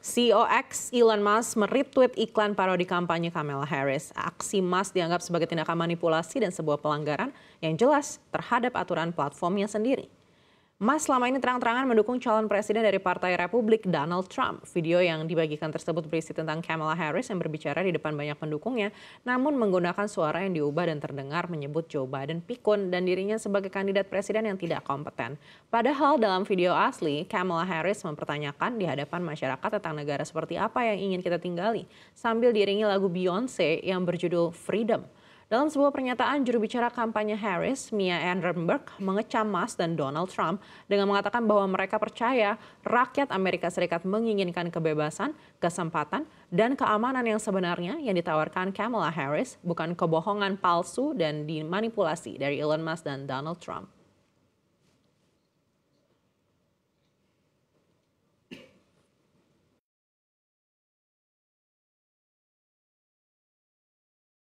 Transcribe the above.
CEO X Elon Musk meretweet iklan parodi kampanye Kamala Harris. Aksi Musk dianggap sebagai tindakan manipulasi dan sebuah pelanggaran yang jelas terhadap aturan platformnya sendiri. Mas selama ini terang-terangan mendukung calon presiden dari Partai Republik Donald Trump. Video yang dibagikan tersebut berisi tentang Kamala Harris yang berbicara di depan banyak pendukungnya, namun menggunakan suara yang diubah dan terdengar menyebut Joe Biden pikun dan dirinya sebagai kandidat presiden yang tidak kompeten. Padahal dalam video asli, Kamala Harris mempertanyakan di hadapan masyarakat tentang negara seperti apa yang ingin kita tinggali, sambil diiringi lagu Beyonce yang berjudul Freedom. Dalam sebuah pernyataan, juru bicara kampanye Harris, Mia Ehrenberg, mengecam Mas dan Donald Trump dengan mengatakan bahwa mereka percaya rakyat Amerika Serikat menginginkan kebebasan, kesempatan, dan keamanan yang sebenarnya yang ditawarkan Kamala Harris, bukan kebohongan palsu dan dimanipulasi dari Elon Musk dan Donald Trump.